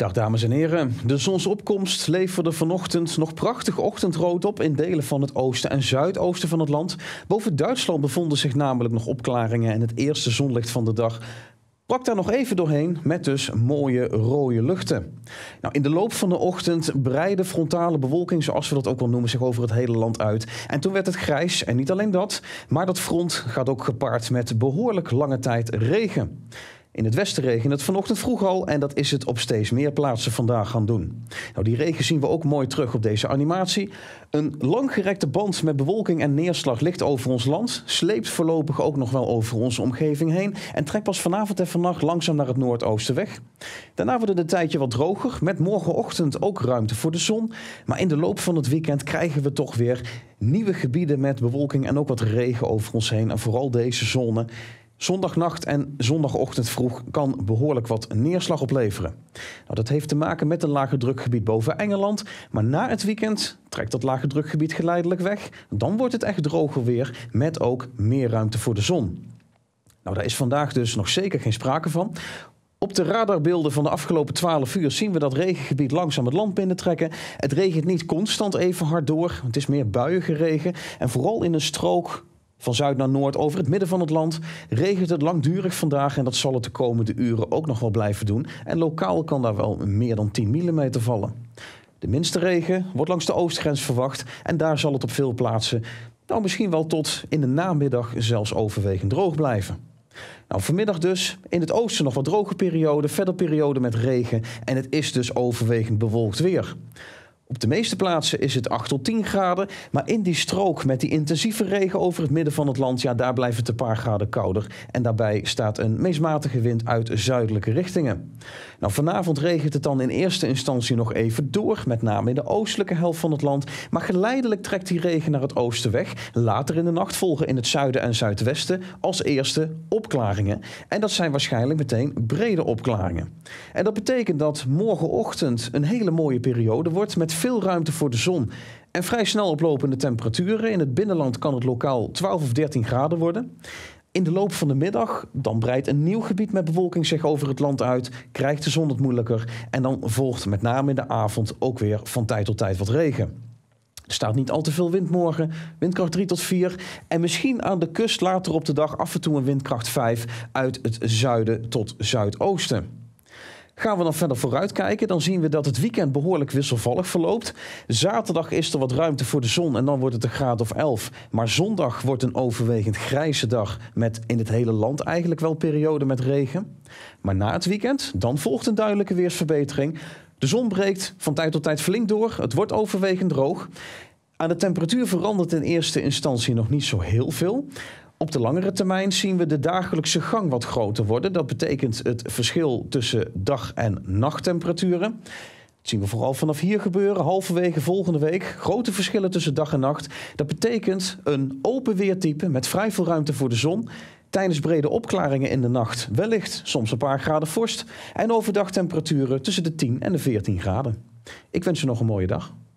Dag dames en heren. De zonsopkomst leverde vanochtend nog prachtig ochtendrood op in delen van het oosten en zuidoosten van het land. Boven Duitsland bevonden zich namelijk nog opklaringen en het eerste zonlicht van de dag Pak daar nog even doorheen met dus mooie rode luchten. Nou, in de loop van de ochtend breidde frontale bewolking, zoals we dat ook wel noemen, zich over het hele land uit. En toen werd het grijs en niet alleen dat, maar dat front gaat ook gepaard met behoorlijk lange tijd regen. In het westen regent het vanochtend vroeg al en dat is het op steeds meer plaatsen vandaag gaan doen. Nou, die regen zien we ook mooi terug op deze animatie. Een langgerekte band met bewolking en neerslag ligt over ons land, sleept voorlopig ook nog wel over onze omgeving heen en trekt pas vanavond en vannacht langzaam naar het noordoosten weg. Daarna wordt het een tijdje wat droger, met morgenochtend ook ruimte voor de zon. Maar in de loop van het weekend krijgen we toch weer nieuwe gebieden met bewolking en ook wat regen over ons heen en vooral deze zone. Zondagnacht en zondagochtend vroeg kan behoorlijk wat neerslag opleveren. Nou, dat heeft te maken met een lage drukgebied boven Engeland. Maar na het weekend trekt dat lage drukgebied geleidelijk weg. Dan wordt het echt droger weer met ook meer ruimte voor de zon. Nou, daar is vandaag dus nog zeker geen sprake van. Op de radarbeelden van de afgelopen 12 uur zien we dat regengebied langzaam het land binnentrekken. Het regent niet constant even hard door, het is meer buien geregen En vooral in een strook van zuid naar noord, over het midden van het land, regent het langdurig vandaag en dat zal het de komende uren ook nog wel blijven doen. En lokaal kan daar wel meer dan 10 mm vallen. De minste regen wordt langs de oostgrens verwacht en daar zal het op veel plaatsen, nou misschien wel tot in de namiddag zelfs overwegend droog blijven. Nou, vanmiddag dus in het oosten nog wat droge periode, verder periode met regen en het is dus overwegend bewolkt weer. Op de meeste plaatsen is het 8 tot 10 graden. Maar in die strook met die intensieve regen over het midden van het land, ja, daar blijft het een paar graden kouder. En daarbij staat een meest matige wind uit zuidelijke richtingen. Nou, vanavond regent het dan in eerste instantie nog even door, met name in de oostelijke helft van het land. Maar geleidelijk trekt die regen naar het oosten weg. Later in de nacht volgen in het zuiden en zuidwesten als eerste opklaringen. En dat zijn waarschijnlijk meteen brede opklaringen. En dat betekent dat morgenochtend een hele mooie periode wordt met veel ruimte voor de zon en vrij snel oplopende temperaturen. In het binnenland kan het lokaal 12 of 13 graden worden. In de loop van de middag dan breidt een nieuw gebied met bewolking zich over het land uit, krijgt de zon het moeilijker en dan volgt met name in de avond ook weer van tijd tot tijd wat regen. Er staat niet al te veel wind morgen, windkracht 3 tot 4 en misschien aan de kust later op de dag af en toe een windkracht 5 uit het zuiden tot zuidoosten. Gaan we dan verder vooruitkijken, dan zien we dat het weekend behoorlijk wisselvallig verloopt. Zaterdag is er wat ruimte voor de zon en dan wordt het een graad of 11. Maar zondag wordt een overwegend grijze dag met in het hele land eigenlijk wel periode met regen. Maar na het weekend, dan volgt een duidelijke weersverbetering. De zon breekt van tijd tot tijd flink door. Het wordt overwegend droog. Aan de temperatuur verandert in eerste instantie nog niet zo heel veel. Op de langere termijn zien we de dagelijkse gang wat groter worden. Dat betekent het verschil tussen dag- en nachttemperaturen. Dat zien we vooral vanaf hier gebeuren, halverwege volgende week. Grote verschillen tussen dag en nacht. Dat betekent een open weertype met vrij veel ruimte voor de zon. Tijdens brede opklaringen in de nacht wellicht soms een paar graden vorst. En overdag temperaturen tussen de 10 en de 14 graden. Ik wens je nog een mooie dag.